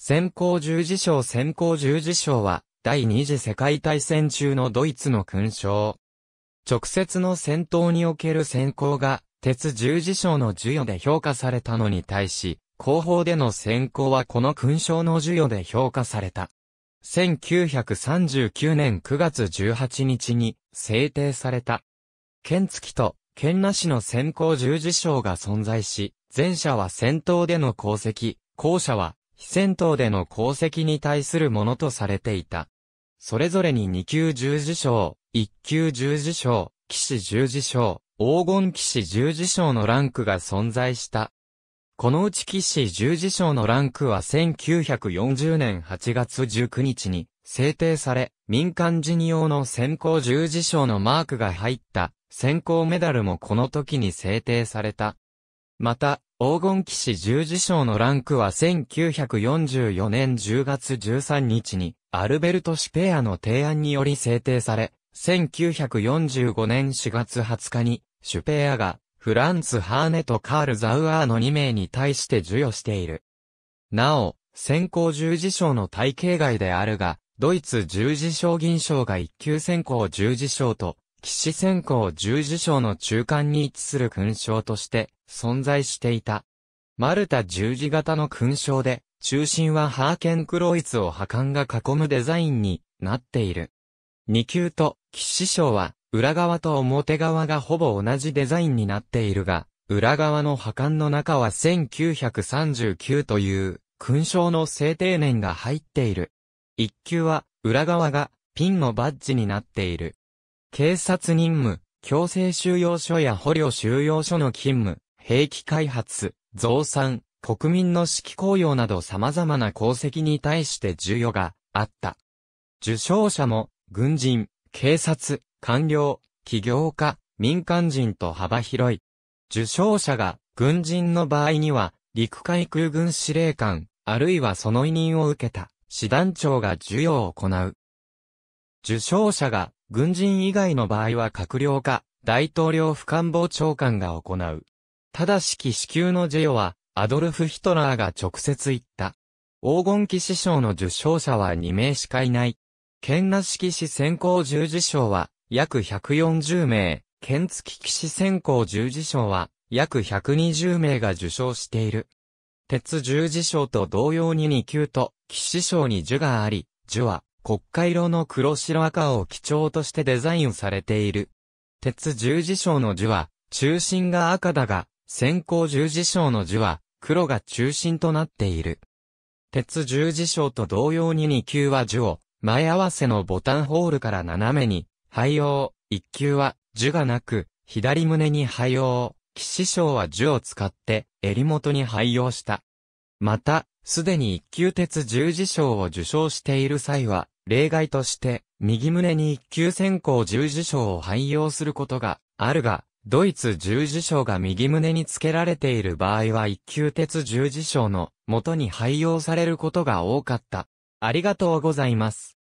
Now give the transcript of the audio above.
先行十字章先行十字章は、第二次世界大戦中のドイツの勲章。直接の戦闘における先行が、鉄十字章の授与で評価されたのに対し、後方での先行はこの勲章の授与で評価された。1939年9月18日に制定された。剣付きと剣なしの先行十字章が存在し、前者は戦闘での功績、後者は非戦闘での功績に対するものとされていた。それぞれに2級十字章、1級十字章、騎士十字章、黄金騎士十字章のランクが存在した。このうち騎士十字章のランクは1940年8月19日に制定され、民間人用の先行十字章のマークが入った先行メダルもこの時に制定された。また、黄金騎士十字章のランクは1944年10月13日に、アルベルト・シペアの提案により制定され、1945年4月20日に、シュペアが、フランツ・ハーネとカール・ザウアーの2名に対して授与している。なお、先行十字章の体系外であるが、ドイツ十字章銀章が一級先行十字章と、騎士専攻十字章の中間に位置する勲章として存在していた。マルタ十字型の勲章で、中心はハーケンクロイツを破綻が囲むデザインになっている。二級と騎士章は裏側と表側がほぼ同じデザインになっているが、裏側の破綻の中は1939という勲章の制定年が入っている。一級は裏側がピンのバッジになっている。警察任務、強制収容所や捕虜収容所の勤務、兵器開発、増産、国民の指揮公用など様々な功績に対して授与があった。受賞者も、軍人、警察、官僚、企業家、民間人と幅広い。受賞者が、軍人の場合には、陸海空軍司令官、あるいはその委任を受けた、師団長が授与を行う。受賞者が軍人以外の場合は閣僚か、大統領府官房長官が行う。ただし騎士級の授与は、アドルフ・ヒトラーが直接言った。黄金騎士賞の受賞者は2名しかいない。県那式士選考十字賞は、約140名、県付騎士選考十字賞は、約120名が受賞している。鉄十字賞と同様に2級と、騎士賞に樹があり、樹は、国家色の黒白赤を基調としてデザインされている。鉄十字章の字は、中心が赤だが、先行十字章の字は、黒が中心となっている。鉄十字章と同様に二級は樹を、前合わせのボタンホールから斜めに、廃用、一級は樹がなく、左胸に廃用、騎士章は樹を使って、襟元に廃用した。また、すでに一級鉄十字章を受賞している際は、例外として、右胸に一級選考十字章を汎用することがあるが、ドイツ十字章が右胸に付けられている場合は一級鉄十字章の元に配用されることが多かった。ありがとうございます。